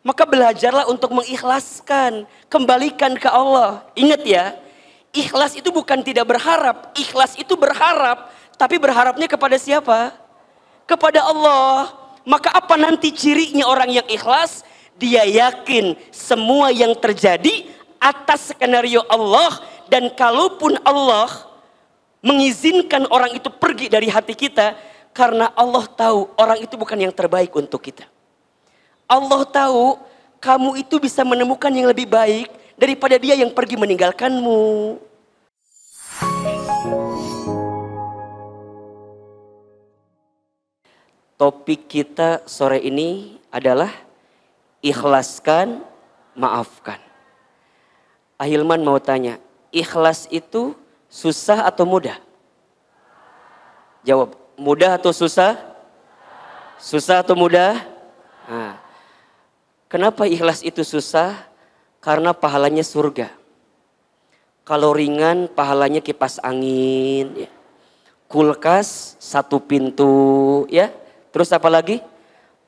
Maka belajarlah untuk mengikhlaskan, kembalikan ke Allah. Ingat ya, ikhlas itu bukan tidak berharap, ikhlas itu berharap, tapi berharapnya kepada siapa? Kepada Allah. Maka apa nanti cirinya orang yang ikhlas? Dia yakin semua yang terjadi atas skenario Allah dan kalaupun Allah mengizinkan orang itu pergi dari hati kita karena Allah tahu orang itu bukan yang terbaik untuk kita. Allah tahu kamu itu bisa menemukan yang lebih baik daripada dia yang pergi meninggalkanmu. Topik kita sore ini adalah ikhlaskan, maafkan. Ahilman mau tanya, ikhlas itu susah atau mudah? Jawab, mudah atau susah? Susah atau mudah? Nah. Kenapa ikhlas itu susah? Karena pahalanya surga. Kalau ringan pahalanya kipas angin, ya. kulkas satu pintu, ya. Terus apa lagi?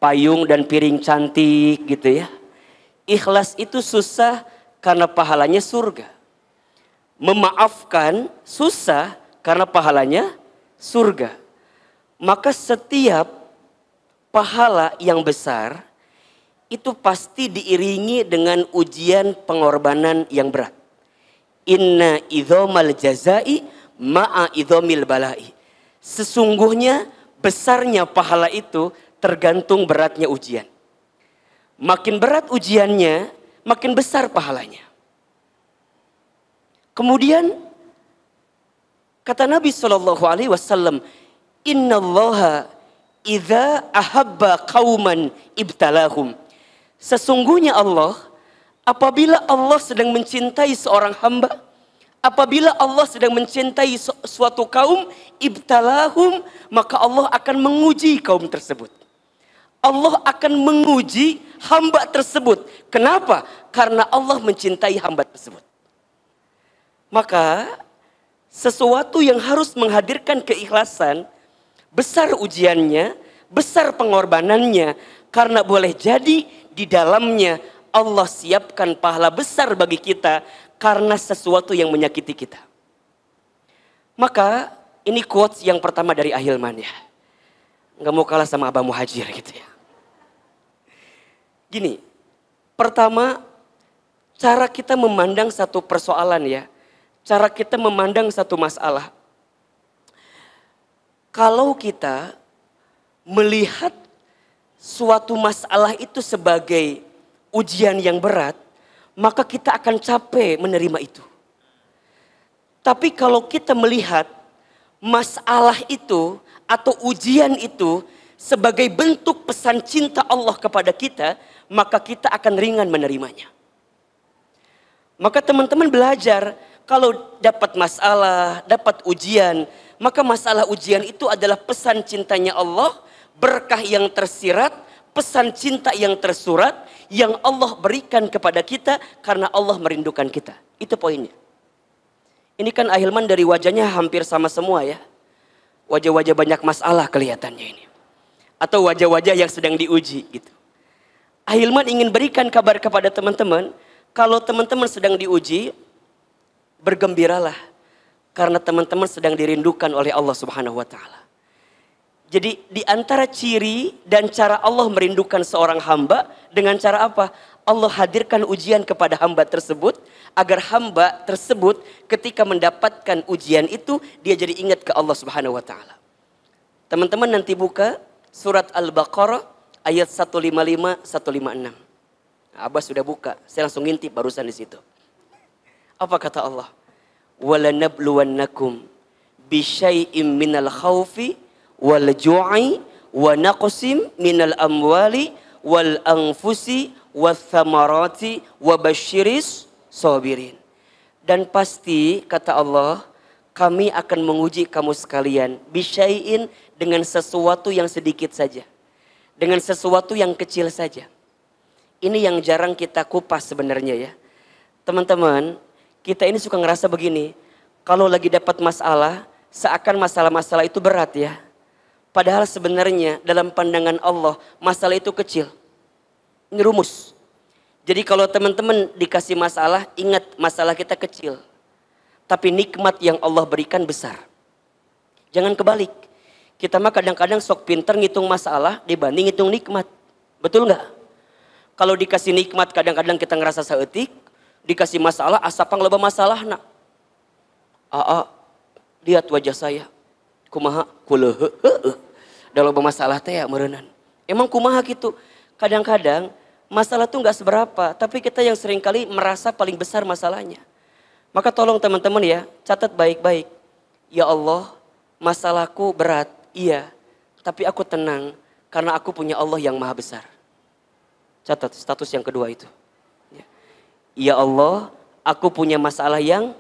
Payung dan piring cantik gitu ya. Ikhlas itu susah karena pahalanya surga. Memaafkan susah karena pahalanya surga. Maka setiap pahala yang besar itu pasti diiringi dengan ujian pengorbanan yang berat. Inna idhomal jazai ma'a idhomil balai. Sesungguhnya besarnya pahala itu tergantung beratnya ujian. Makin berat ujiannya, makin besar pahalanya. Kemudian kata Nabi Shallallahu Alaihi Wasallam, Inna Allah idha ahabba kauman ibtalahum. Sesungguhnya Allah, apabila Allah sedang mencintai seorang hamba, apabila Allah sedang mencintai suatu kaum, ibtalahum, maka Allah akan menguji kaum tersebut. Allah akan menguji hamba tersebut. Kenapa? Karena Allah mencintai hamba tersebut. Maka sesuatu yang harus menghadirkan keikhlasan, besar ujiannya, besar pengorbanannya, karena boleh jadi di dalamnya Allah siapkan pahala besar bagi kita karena sesuatu yang menyakiti kita. Maka ini quotes yang pertama dari Ahilman ya. Nggak mau kalah sama Abah Muhajir gitu ya. Gini, pertama cara kita memandang satu persoalan ya. Cara kita memandang satu masalah. Kalau kita melihat suatu masalah itu sebagai ujian yang berat, maka kita akan capek menerima itu. Tapi kalau kita melihat masalah itu atau ujian itu sebagai bentuk pesan cinta Allah kepada kita, maka kita akan ringan menerimanya. Maka teman-teman belajar kalau dapat masalah, dapat ujian, maka masalah ujian itu adalah pesan cintanya Allah berkah yang tersirat, pesan cinta yang tersurat yang Allah berikan kepada kita karena Allah merindukan kita. Itu poinnya. Ini kan Ahilman dari wajahnya hampir sama semua ya. Wajah-wajah banyak masalah kelihatannya ini. Atau wajah-wajah yang sedang diuji gitu. Ahilman ingin berikan kabar kepada teman-teman, kalau teman-teman sedang diuji, bergembiralah karena teman-teman sedang dirindukan oleh Allah Subhanahu wa taala. Jadi di antara ciri dan cara Allah merindukan seorang hamba dengan cara apa? Allah hadirkan ujian kepada hamba tersebut agar hamba tersebut ketika mendapatkan ujian itu dia jadi ingat ke Allah Subhanahu wa taala. Teman-teman nanti buka surat Al-Baqarah ayat 155 156. Abah sudah buka, saya langsung ngintip barusan di situ. Apa kata Allah? Walanabluwannakum bisyai'im minal khaufi wal ju'i wa naqsim minal amwali wal anfusi samarati wa basyiris sabirin. Dan pasti kata Allah kami akan menguji kamu sekalian bisyai'in dengan sesuatu yang sedikit saja. Dengan sesuatu yang kecil saja. Ini yang jarang kita kupas sebenarnya ya. Teman-teman, kita ini suka ngerasa begini. Kalau lagi dapat masalah, seakan masalah-masalah itu berat ya Padahal sebenarnya dalam pandangan Allah masalah itu kecil. Ini Jadi kalau teman-teman dikasih masalah, ingat masalah kita kecil. Tapi nikmat yang Allah berikan besar. Jangan kebalik. Kita mah kadang-kadang sok pinter ngitung masalah dibanding ngitung nikmat. Betul nggak? Kalau dikasih nikmat kadang-kadang kita ngerasa seetik, dikasih masalah asapang loba masalah nak. Aa, lihat wajah saya. Kumaha kulehe dalam masalah teh ya merenan. Emang kumaha gitu. Kadang-kadang masalah tuh nggak seberapa, tapi kita yang sering kali merasa paling besar masalahnya. Maka tolong teman-teman ya, catat baik-baik. Ya Allah, masalahku berat, iya. Tapi aku tenang karena aku punya Allah yang maha besar. Catat status yang kedua itu. Ya, ya Allah, aku punya masalah yang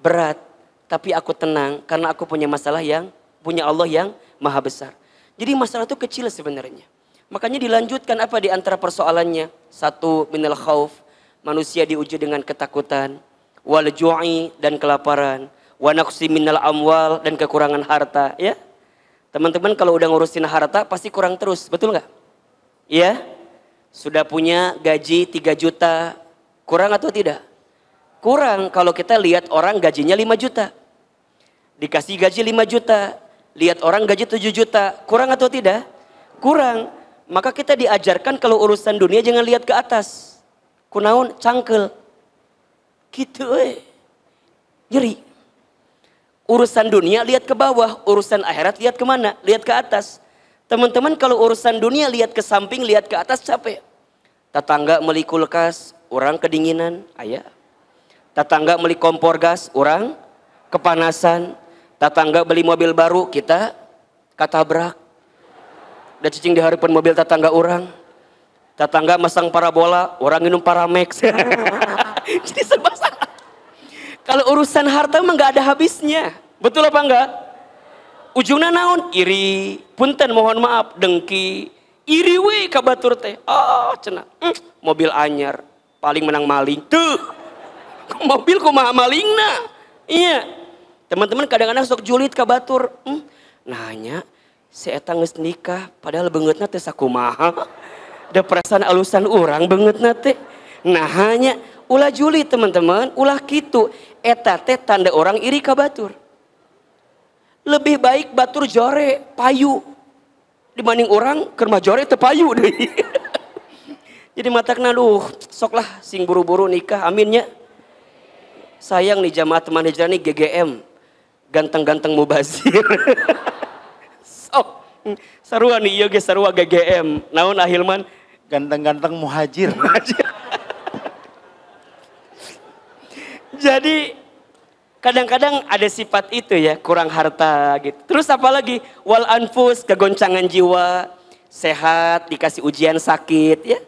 berat, tapi aku tenang karena aku punya masalah yang punya Allah yang maha besar. Jadi masalah itu kecil sebenarnya. Makanya dilanjutkan apa di antara persoalannya? Satu, minal khauf. Manusia diuji dengan ketakutan. Wal ju'i dan kelaparan. Wa naqsi minal amwal dan kekurangan harta. Ya, Teman-teman kalau udah ngurusin harta pasti kurang terus, betul nggak? Ya Sudah punya gaji 3 juta, kurang atau tidak? Kurang kalau kita lihat orang gajinya 5 juta. Dikasih gaji 5 juta, Lihat orang gaji 7 juta, kurang atau tidak? Kurang. Maka kita diajarkan kalau urusan dunia jangan lihat ke atas. Kunaun, cangkel. Gitu eh. Nyeri. Urusan dunia lihat ke bawah, urusan akhirat lihat ke mana? Lihat ke atas. Teman-teman kalau urusan dunia lihat ke samping, lihat ke atas capek. Tetangga meli kulkas, orang kedinginan, ayah. Tetangga meli kompor gas, orang kepanasan, Tatangga beli mobil baru, kita katabrak. Dan cicing diharapkan mobil tatangga orang. Tatangga masang parabola, orang minum paramex. Jadi serba salah. Kalau urusan harta emang gak ada habisnya. Betul apa enggak? Ujungnya naon? Iri. Punten mohon maaf, dengki. Iri we kabatur teh. Oh cenah. Mm, mobil anyar. Paling menang maling. Tuh. Mobil kumaha malingna. Iya. Teman-teman kadang-kadang sok julid ke batur. Hmm, nanya, si Eta nges nikah, padahal bengetna teh sakumaha. Ada perasaan alusan orang banget teh. Nah hanya ulah julid teman-teman, ulah gitu. Eta teh tanda orang iri ke batur. Lebih baik batur jore, payu. Dibanding orang kerma jore tepayu payu deh. Jadi kena duh, soklah sing buru-buru nikah, aminnya. Sayang nih jamaah teman hijrah nih GGM, ganteng-ganteng mubazir. sok oh, mm, sarua nih iya guys, sarua GGM. Naon ahilman ganteng-ganteng muhajir. Jadi kadang-kadang ada sifat itu ya, kurang harta gitu. Terus apalagi wal anfus, kegoncangan jiwa, sehat, dikasih ujian sakit ya.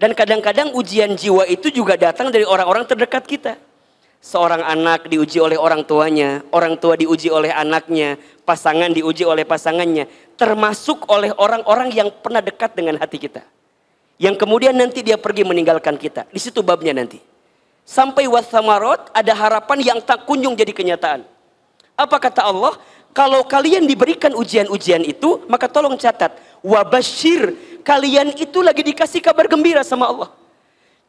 Dan kadang-kadang ujian jiwa itu juga datang dari orang-orang terdekat kita. Seorang anak diuji oleh orang tuanya, orang tua diuji oleh anaknya, pasangan diuji oleh pasangannya, termasuk oleh orang-orang yang pernah dekat dengan hati kita. Yang kemudian nanti dia pergi meninggalkan kita. Di situ babnya nanti. Sampai wasamarot ada harapan yang tak kunjung jadi kenyataan. Apa kata Allah? Kalau kalian diberikan ujian-ujian itu, maka tolong catat. Wabashir, kalian itu lagi dikasih kabar gembira sama Allah.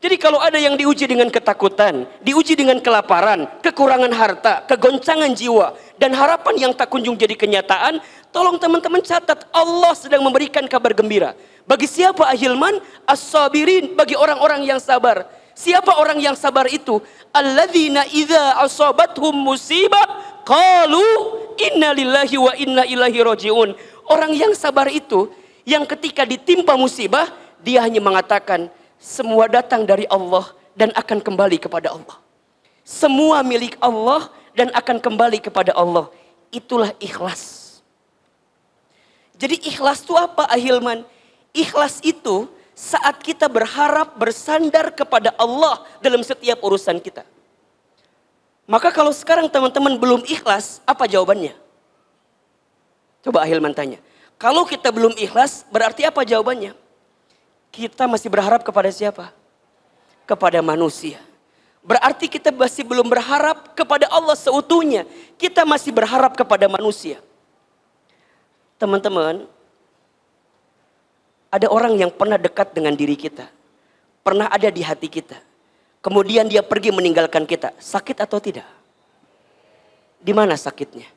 Jadi kalau ada yang diuji dengan ketakutan, diuji dengan kelaparan, kekurangan harta, kegoncangan jiwa, dan harapan yang tak kunjung jadi kenyataan, tolong teman-teman catat Allah sedang memberikan kabar gembira. Bagi siapa ahilman? As-sabirin, bagi orang-orang yang sabar. Siapa orang yang sabar itu? Alladzina idza asabathum musibah qalu inna lillahi wa inna ilaihi rajiun. Orang yang sabar itu yang ketika ditimpa musibah dia hanya mengatakan semua datang dari Allah dan akan kembali kepada Allah. Semua milik Allah dan akan kembali kepada Allah. Itulah ikhlas. Jadi ikhlas itu apa Ahilman? Ikhlas itu saat kita berharap bersandar kepada Allah dalam setiap urusan kita. Maka kalau sekarang teman-teman belum ikhlas, apa jawabannya? Coba Ahilman tanya. Kalau kita belum ikhlas, berarti apa jawabannya? Kita masih berharap kepada siapa? Kepada manusia. Berarti kita masih belum berharap kepada Allah seutuhnya. Kita masih berharap kepada manusia. Teman-teman, ada orang yang pernah dekat dengan diri kita. Pernah ada di hati kita. Kemudian dia pergi meninggalkan kita. Sakit atau tidak? Di mana sakitnya?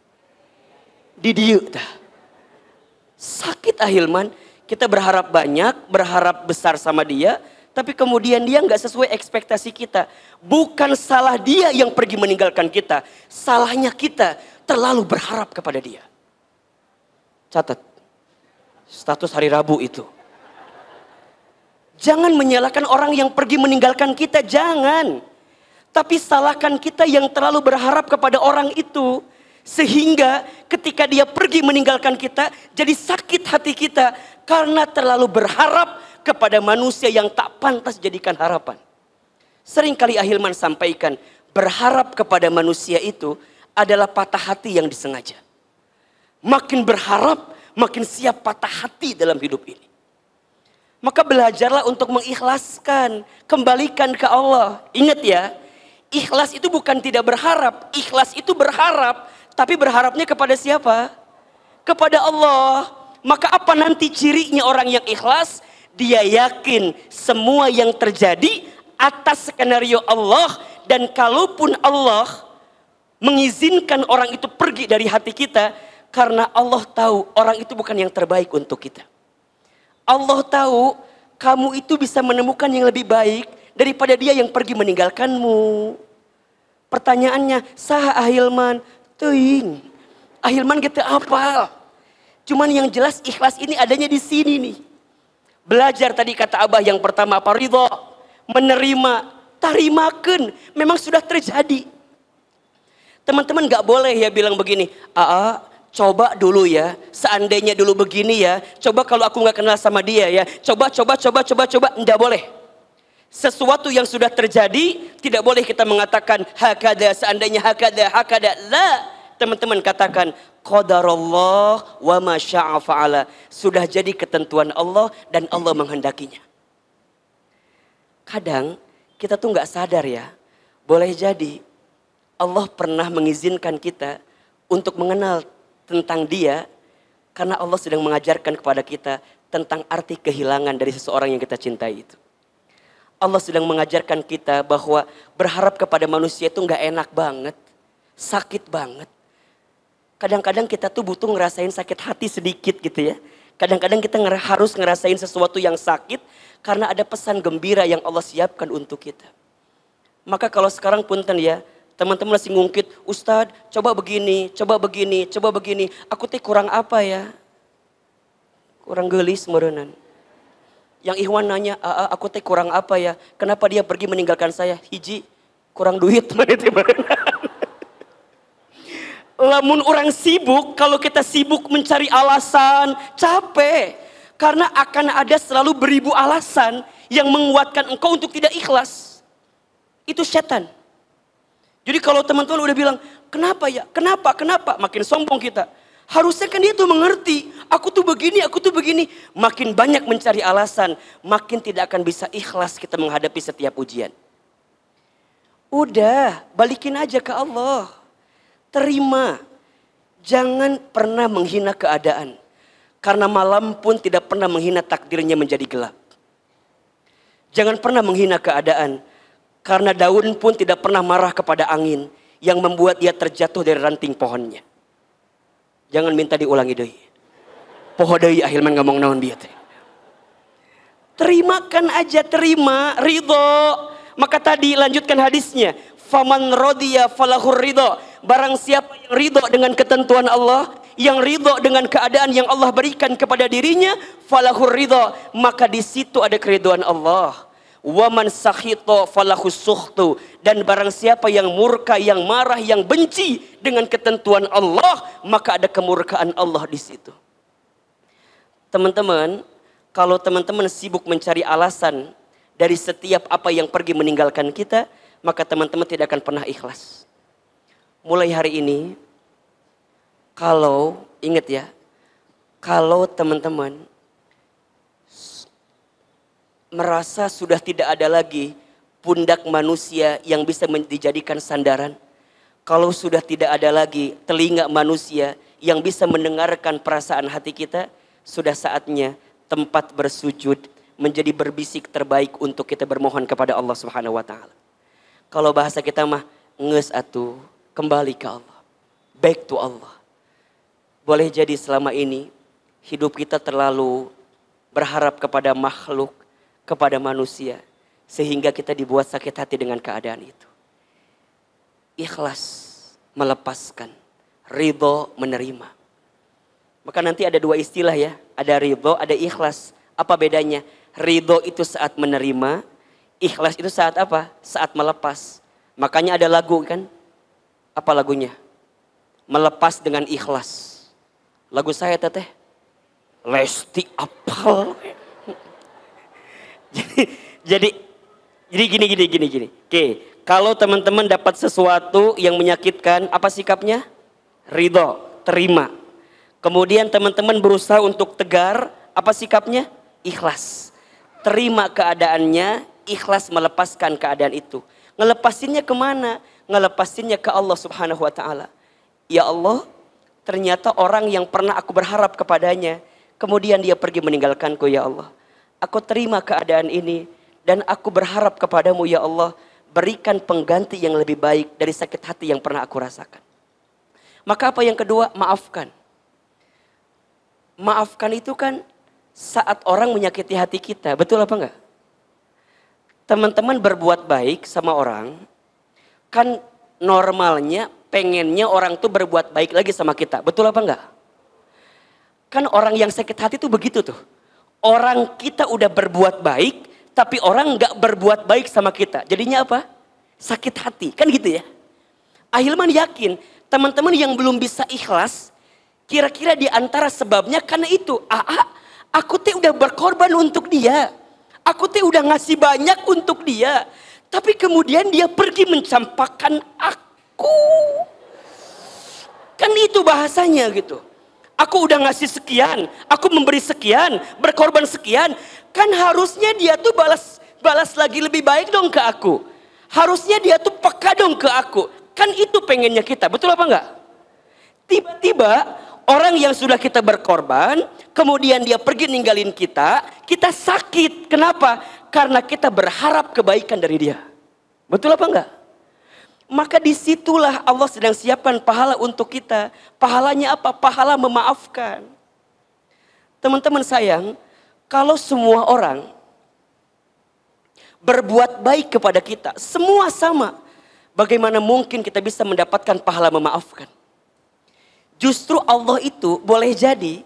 Di dia. Sakit ahilman. Kita berharap banyak, berharap besar sama dia, tapi kemudian dia nggak sesuai ekspektasi kita. Bukan salah dia yang pergi meninggalkan kita, salahnya kita terlalu berharap kepada dia. Catat, status hari Rabu itu. Jangan menyalahkan orang yang pergi meninggalkan kita, jangan. Tapi salahkan kita yang terlalu berharap kepada orang itu. Sehingga ketika dia pergi meninggalkan kita, jadi sakit hati kita karena terlalu berharap kepada manusia yang tak pantas jadikan harapan. Seringkali Ahilman sampaikan, berharap kepada manusia itu adalah patah hati yang disengaja. Makin berharap, makin siap patah hati dalam hidup ini. Maka belajarlah untuk mengikhlaskan, kembalikan ke Allah. Ingat ya, ikhlas itu bukan tidak berharap, ikhlas itu berharap tapi berharapnya kepada siapa? Kepada Allah. Maka apa nanti cirinya orang yang ikhlas? Dia yakin semua yang terjadi atas skenario Allah dan kalaupun Allah mengizinkan orang itu pergi dari hati kita karena Allah tahu orang itu bukan yang terbaik untuk kita. Allah tahu kamu itu bisa menemukan yang lebih baik daripada dia yang pergi meninggalkanmu. Pertanyaannya, sah ahilman, Teing. Ahilman kita apal. Cuman yang jelas ikhlas ini adanya di sini nih. Belajar tadi kata Abah yang pertama apa ridho. Menerima, tarimakan. Memang sudah terjadi. Teman-teman gak boleh ya bilang begini. Aa, coba dulu ya. Seandainya dulu begini ya. Coba kalau aku gak kenal sama dia ya. Coba, coba, coba, coba, coba. Nggak boleh sesuatu yang sudah terjadi tidak boleh kita mengatakan hakada seandainya hakada hakada la teman-teman katakan qadarullah wa ma fa'ala sudah jadi ketentuan Allah dan Allah menghendakinya kadang kita tuh nggak sadar ya boleh jadi Allah pernah mengizinkan kita untuk mengenal tentang dia karena Allah sedang mengajarkan kepada kita tentang arti kehilangan dari seseorang yang kita cintai itu Allah sedang mengajarkan kita bahwa berharap kepada manusia itu nggak enak banget, sakit banget. Kadang-kadang kita tuh butuh ngerasain sakit hati sedikit gitu ya. Kadang-kadang kita harus ngerasain sesuatu yang sakit karena ada pesan gembira yang Allah siapkan untuk kita. Maka kalau sekarang punten ya, teman-teman masih ngungkit, Ustadz coba begini, coba begini, coba begini, aku teh kurang apa ya? Kurang gelis merenang. Yang Ikhwan nanya, aku teh kurang apa ya? Kenapa dia pergi meninggalkan saya? Hiji, kurang duit. Lamun orang sibuk, kalau kita sibuk mencari alasan, capek. Karena akan ada selalu beribu alasan yang menguatkan engkau untuk tidak ikhlas. Itu setan. Jadi kalau teman-teman udah bilang, kenapa ya, kenapa, kenapa, makin sombong kita. Harusnya kan dia tuh mengerti, aku tuh begini, aku tuh begini. Makin banyak mencari alasan, makin tidak akan bisa ikhlas kita menghadapi setiap ujian. Udah, balikin aja ke Allah. Terima. Jangan pernah menghina keadaan. Karena malam pun tidak pernah menghina takdirnya menjadi gelap. Jangan pernah menghina keadaan. Karena daun pun tidak pernah marah kepada angin yang membuat dia terjatuh dari ranting pohonnya jangan minta diulangi deh poho deh ahilman ngomong naon Terima terimakan aja terima ridho maka tadi lanjutkan hadisnya faman rodiya falahur ridho barang siapa yang ridho dengan ketentuan Allah yang ridho dengan keadaan yang Allah berikan kepada dirinya falahur ridho maka di situ ada keriduan Allah Waman sahito falahus suhtu. Dan barang siapa yang murka, yang marah, yang benci dengan ketentuan Allah, maka ada kemurkaan Allah di situ. Teman-teman, kalau teman-teman sibuk mencari alasan dari setiap apa yang pergi meninggalkan kita, maka teman-teman tidak akan pernah ikhlas. Mulai hari ini, kalau ingat ya, kalau teman-teman merasa sudah tidak ada lagi pundak manusia yang bisa dijadikan sandaran. Kalau sudah tidak ada lagi telinga manusia yang bisa mendengarkan perasaan hati kita, sudah saatnya tempat bersujud menjadi berbisik terbaik untuk kita bermohon kepada Allah Subhanahu wa taala. Kalau bahasa kita mah nges atu, kembali ke Allah. Back to Allah. Boleh jadi selama ini hidup kita terlalu berharap kepada makhluk, kepada manusia sehingga kita dibuat sakit hati dengan keadaan itu. Ikhlas melepaskan, ridho menerima. Maka nanti ada dua istilah ya, ada ridho, ada ikhlas. Apa bedanya? Ridho itu saat menerima, ikhlas itu saat apa? Saat melepas. Makanya ada lagu kan? Apa lagunya? Melepas dengan ikhlas. Lagu saya teteh. Lesti apal jadi jadi gini gini gini gini. Oke, kalau teman-teman dapat sesuatu yang menyakitkan, apa sikapnya? Ridho, terima. Kemudian teman-teman berusaha untuk tegar, apa sikapnya? Ikhlas. Terima keadaannya, ikhlas melepaskan keadaan itu. Ngelepasinnya kemana? Ngelepasinnya ke Allah subhanahu wa ta'ala. Ya Allah, ternyata orang yang pernah aku berharap kepadanya, kemudian dia pergi meninggalkanku ya Allah. Aku terima keadaan ini dan aku berharap kepadamu ya Allah berikan pengganti yang lebih baik dari sakit hati yang pernah aku rasakan. Maka apa yang kedua, maafkan. Maafkan itu kan saat orang menyakiti hati kita, betul apa enggak? Teman-teman berbuat baik sama orang, kan normalnya pengennya orang tuh berbuat baik lagi sama kita, betul apa enggak? Kan orang yang sakit hati tuh begitu tuh orang kita udah berbuat baik, tapi orang nggak berbuat baik sama kita. Jadinya apa? Sakit hati, kan gitu ya. Ahilman yakin teman-teman yang belum bisa ikhlas, kira-kira di antara sebabnya karena itu. Aa, aku teh udah berkorban untuk dia. Aku teh udah ngasih banyak untuk dia. Tapi kemudian dia pergi mencampakkan aku. Kan itu bahasanya gitu. Aku udah ngasih sekian, aku memberi sekian, berkorban sekian. Kan harusnya dia tuh balas balas lagi lebih baik dong ke aku. Harusnya dia tuh peka dong ke aku. Kan itu pengennya kita, betul apa enggak? Tiba-tiba orang yang sudah kita berkorban, kemudian dia pergi ninggalin kita, kita sakit. Kenapa? Karena kita berharap kebaikan dari dia. Betul apa enggak? Maka disitulah Allah sedang siapkan pahala untuk kita. Pahalanya apa? Pahala memaafkan. Teman-teman sayang, kalau semua orang berbuat baik kepada kita, semua sama. Bagaimana mungkin kita bisa mendapatkan pahala memaafkan? Justru Allah itu boleh jadi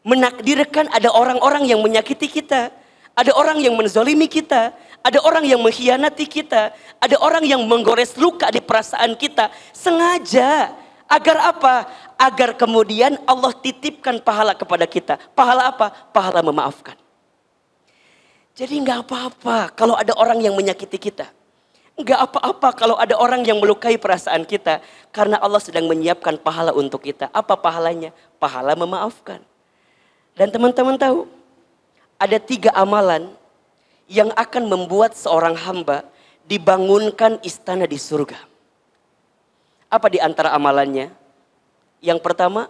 menakdirkan ada orang-orang yang menyakiti kita, ada orang yang menzolimi kita, ada orang yang mengkhianati kita, ada orang yang menggores luka di perasaan kita sengaja. Agar apa? Agar kemudian Allah titipkan pahala kepada kita. Pahala apa? Pahala memaafkan. Jadi nggak apa-apa kalau ada orang yang menyakiti kita. Enggak apa-apa kalau ada orang yang melukai perasaan kita. Karena Allah sedang menyiapkan pahala untuk kita. Apa pahalanya? Pahala memaafkan. Dan teman-teman tahu, ada tiga amalan yang akan membuat seorang hamba dibangunkan istana di surga. Apa di antara amalannya? Yang pertama,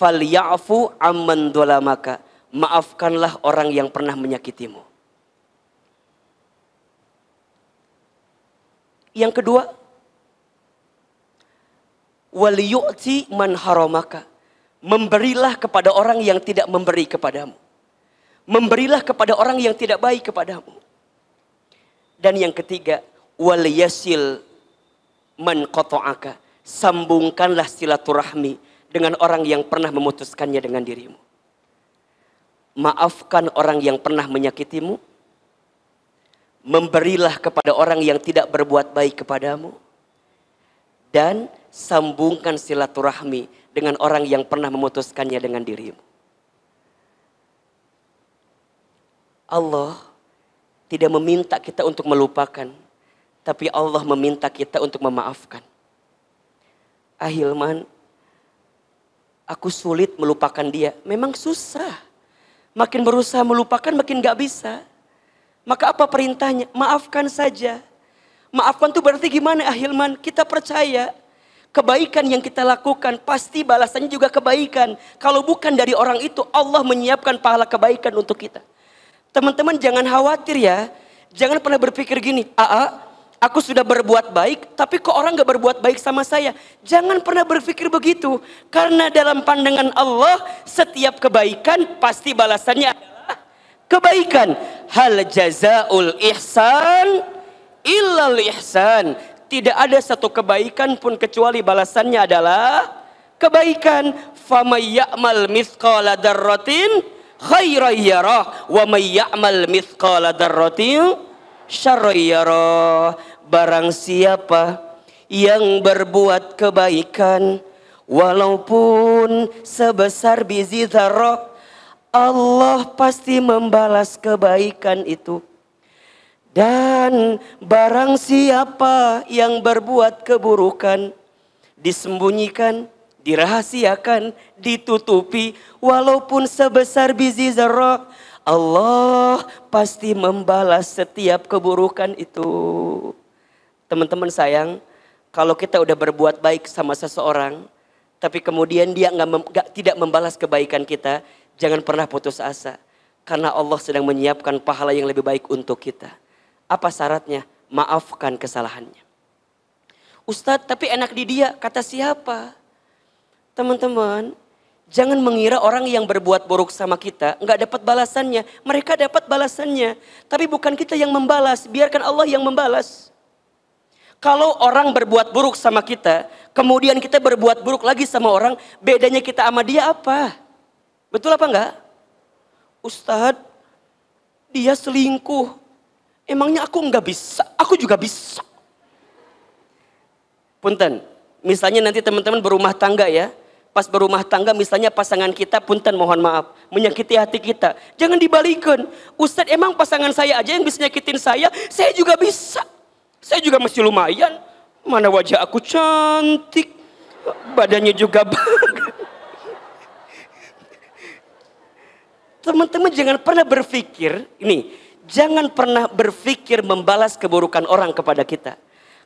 falyafu amman dolamaka. Maafkanlah orang yang pernah menyakitimu. Yang kedua, yu'ti man haramaka. Memberilah kepada orang yang tidak memberi kepadamu. Memberilah kepada orang yang tidak baik kepadamu. Dan yang ketiga, wal yasil man qata'aka. Sambungkanlah silaturahmi dengan orang yang pernah memutuskannya dengan dirimu. Maafkan orang yang pernah menyakitimu. Memberilah kepada orang yang tidak berbuat baik kepadamu. Dan sambungkan silaturahmi dengan orang yang pernah memutuskannya dengan dirimu. Allah tidak meminta kita untuk melupakan, tapi Allah meminta kita untuk memaafkan. Ahilman, aku sulit melupakan dia. Memang susah. Makin berusaha melupakan makin gak bisa. Maka apa perintahnya? Maafkan saja. Maafkan itu berarti gimana Ahilman? Kita percaya kebaikan yang kita lakukan pasti balasannya juga kebaikan. Kalau bukan dari orang itu Allah menyiapkan pahala kebaikan untuk kita. Teman-teman jangan khawatir ya. Jangan pernah berpikir gini, Aa, aku sudah berbuat baik, tapi kok orang gak berbuat baik sama saya. Jangan pernah berpikir begitu. Karena dalam pandangan Allah, setiap kebaikan pasti balasannya adalah kebaikan. Hal jazaul ihsan illal ihsan. Tidak ada satu kebaikan pun kecuali balasannya adalah kebaikan. Fama ya'mal mithqala darratin khairan yarah wa may ya'mal mithqala dzarratin syarran yarah barang siapa yang berbuat kebaikan walaupun sebesar biji zarah Allah pasti membalas kebaikan itu. Dan barang siapa yang berbuat keburukan disembunyikan dirahasiakan, ditutupi, walaupun sebesar biji zarah, Allah pasti membalas setiap keburukan itu. Teman-teman sayang, kalau kita udah berbuat baik sama seseorang, tapi kemudian dia nggak gak, tidak membalas kebaikan kita, jangan pernah putus asa. Karena Allah sedang menyiapkan pahala yang lebih baik untuk kita. Apa syaratnya? Maafkan kesalahannya. Ustadz, tapi enak di dia, kata siapa? Teman-teman, jangan mengira orang yang berbuat buruk sama kita nggak dapat balasannya. Mereka dapat balasannya, tapi bukan kita yang membalas. Biarkan Allah yang membalas. Kalau orang berbuat buruk sama kita, kemudian kita berbuat buruk lagi sama orang, bedanya kita sama dia apa? Betul apa enggak? Ustadz, dia selingkuh. Emangnya aku enggak bisa? Aku juga bisa. Punten, misalnya nanti teman-teman berumah tangga ya, pas berumah tangga misalnya pasangan kita punten mohon maaf menyakiti hati kita jangan dibalikkan Ustadz emang pasangan saya aja yang bisa nyakitin saya saya juga bisa saya juga masih lumayan mana wajah aku cantik badannya juga bagus teman-teman jangan pernah berpikir ini jangan pernah berpikir membalas keburukan orang kepada kita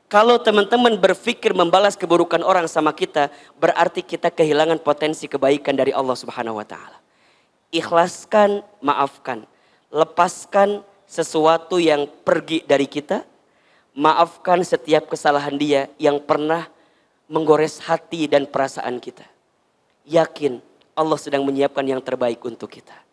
kalau teman-teman berpikir membalas keburukan orang sama kita, berarti kita kehilangan potensi kebaikan dari Allah Subhanahu wa taala. Ikhlaskan, maafkan. Lepaskan sesuatu yang pergi dari kita. Maafkan setiap kesalahan dia yang pernah menggores hati dan perasaan kita. Yakin Allah sedang menyiapkan yang terbaik untuk kita.